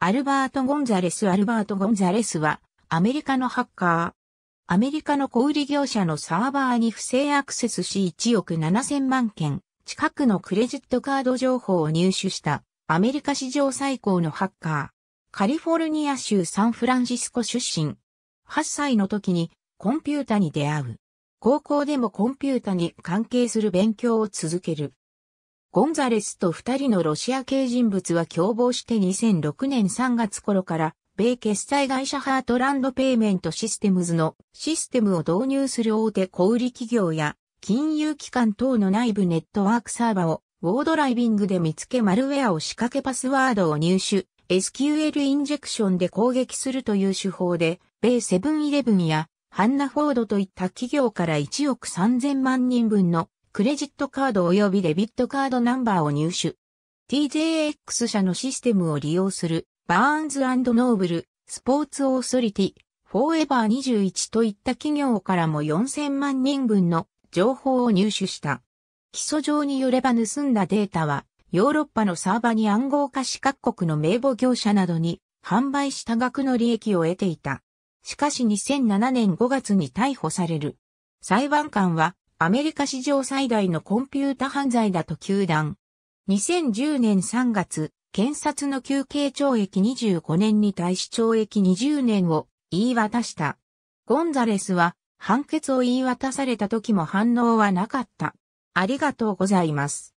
アルバート・ゴンザレス・アルバート・ゴンザレスは、アメリカのハッカー。アメリカの小売業者のサーバーに不正アクセスし1億7000万件、近くのクレジットカード情報を入手した、アメリカ史上最高のハッカー。カリフォルニア州サンフランシスコ出身。8歳の時にコンピュータに出会う。高校でもコンピュータに関係する勉強を続ける。ゴンザレスと二人のロシア系人物は共謀して2006年3月頃から米決済会社ハートランドペイメントシステムズのシステムを導入する大手小売企業や金融機関等の内部ネットワークサーバーをウォードライビングで見つけマルウェアを仕掛けパスワードを入手、SQL インジェクションで攻撃するという手法で、米セブンイレブンやハンナフォードといった企業から1億3000万人分のクレジットカード及びデビットカードナンバーを入手。TJX 社のシステムを利用する、バーンズノーブル、スポーツオーソリティ、フォーエバー21といった企業からも4000万人分の情報を入手した。基礎上によれば盗んだデータは、ヨーロッパのサーバに暗号化し各国の名簿業者などに販売した額の利益を得ていた。しかし2007年5月に逮捕される。裁判官はアメリカ史上最大のコンピュータ犯罪だと球団。2010年3月、検察の休刑懲役25年に対し懲役20年を言い渡した。ゴンザレスは判決を言い渡された時も反応はなかった。ありがとうございます。